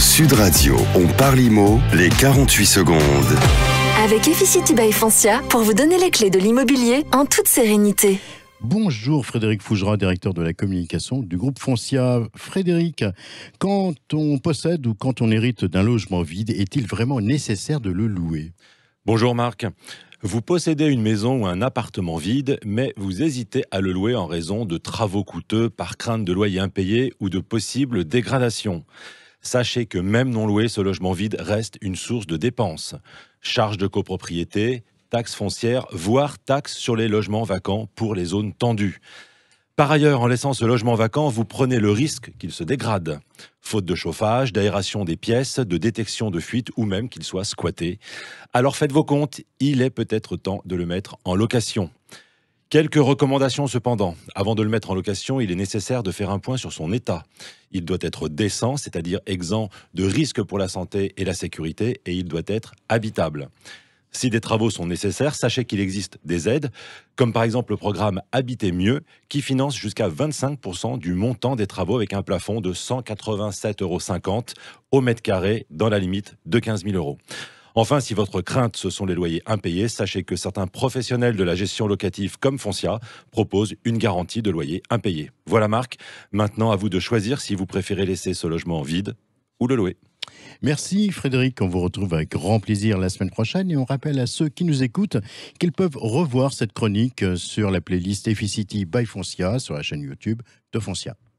Sud Radio, on parle IMO, les 48 secondes. Avec Efficity by Foncia pour vous donner les clés de l'immobilier en toute sérénité. Bonjour Frédéric Fougera, directeur de la communication du groupe Foncia. Frédéric, quand on possède ou quand on hérite d'un logement vide, est-il vraiment nécessaire de le louer Bonjour Marc. Vous possédez une maison ou un appartement vide, mais vous hésitez à le louer en raison de travaux coûteux, par crainte de loyers impayés ou de possibles dégradations. Sachez que même non loué, ce logement vide reste une source de dépenses. Charges de copropriété, taxes foncières, voire taxes sur les logements vacants pour les zones tendues. Par ailleurs, en laissant ce logement vacant, vous prenez le risque qu'il se dégrade. Faute de chauffage, d'aération des pièces, de détection de fuite ou même qu'il soit squatté. Alors faites vos comptes, il est peut-être temps de le mettre en location. Quelques recommandations cependant. Avant de le mettre en location, il est nécessaire de faire un point sur son état. Il doit être décent, c'est-à-dire exempt de risques pour la santé et la sécurité, et il doit être habitable. Si des travaux sont nécessaires, sachez qu'il existe des aides, comme par exemple le programme Habiter mieux, qui finance jusqu'à 25% du montant des travaux avec un plafond de 187,50 euros au mètre carré dans la limite de 15 000 euros. Enfin, si votre crainte, ce sont les loyers impayés, sachez que certains professionnels de la gestion locative comme Foncia proposent une garantie de loyer impayés. Voilà Marc, maintenant à vous de choisir si vous préférez laisser ce logement vide ou le louer. Merci Frédéric, on vous retrouve avec grand plaisir la semaine prochaine et on rappelle à ceux qui nous écoutent qu'ils peuvent revoir cette chronique sur la playlist Efficity by Foncia sur la chaîne YouTube de Foncia.